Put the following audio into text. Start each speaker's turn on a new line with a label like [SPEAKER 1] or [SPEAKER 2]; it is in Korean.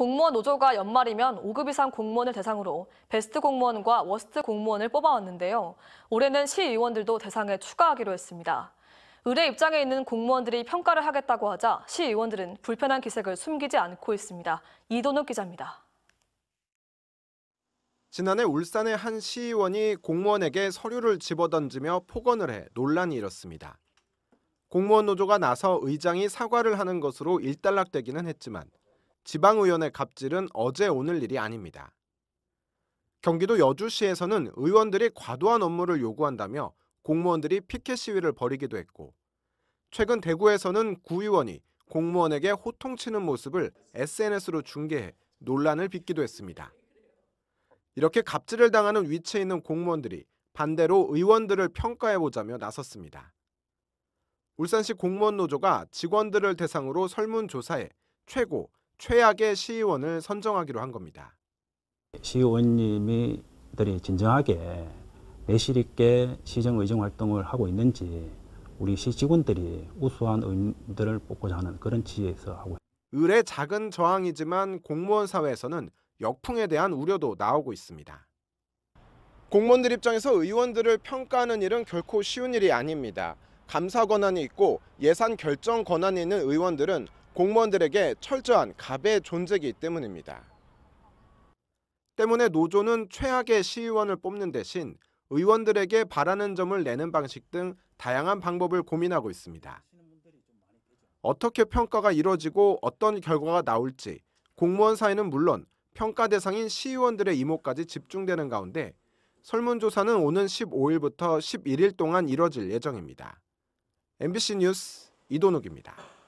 [SPEAKER 1] 공무원 노조가 연말이면 5급 이상 공무원을 대상으로 베스트 공무원과 워스트 공무원을 뽑아왔는데요. 올해는 시의원들도 대상에 추가하기로 했습니다. 의뢰 입장에 있는 공무원들이 평가를 하겠다고 하자 시의원들은 불편한 기색을 숨기지 않고 있습니다. 이도욱 기자입니다.
[SPEAKER 2] 지난해 울산의 한 시의원이 공무원에게 서류를 집어던지며 폭언을 해 논란이 일었습니다. 공무원 노조가 나서 의장이 사과를 하는 것으로 일단락되기는 했지만 지방의원의 갑질은 어제 오늘 일이 아닙니다. 경기도 여주시에서는 의원들이 과도한 업무를 요구한다며 공무원들이 피켓 시위를 벌이기도 했고 최근 대구에서는 구의원이 공무원에게 호통치는 모습을 SNS로 중계해 논란을 빚기도 했습니다. 이렇게 갑질을 당하는 위치에 있는 공무원들이 반대로 의원들을 평가해보자며 나섰습니다. 울산시 공무원 노조가 직원들을 대상으로 설문조사해 최고 최악의 시의원을 선정하기로 한 겁니다.
[SPEAKER 3] 시의원님 들이 진정하게 내실 있게 시정 의정 활동을 하고 있는지 우리 시 직원들이 우수한 의원들을 뽑고자 하는 그런 지에서 하고
[SPEAKER 2] 을의 작은 저항이지만 공무원 사회에서는 역풍에 대한 우려도 나오고 있습니다. 공무원들 입장에서 의원들을 평가하는 일은 결코 쉬운 일이 아닙니다. 감사 권한이 있고 예산 결정 권한이 있는 의원들은 공무원들에게 철저한 갑의 존재이기 때문입니다. 때문에 노조는 최악의 시의원을 뽑는 대신 의원들에게 바라는 점을 내는 방식 등 다양한 방법을 고민하고 있습니다. 어떻게 평가가 이뤄지고 어떤 결과가 나올지 공무원 사회는 물론 평가 대상인 시의원들의 이목까지 집중되는 가운데 설문조사는 오는 15일부터 11일 동안 이뤄질 예정입니다. MBC 뉴스 이도욱입니다.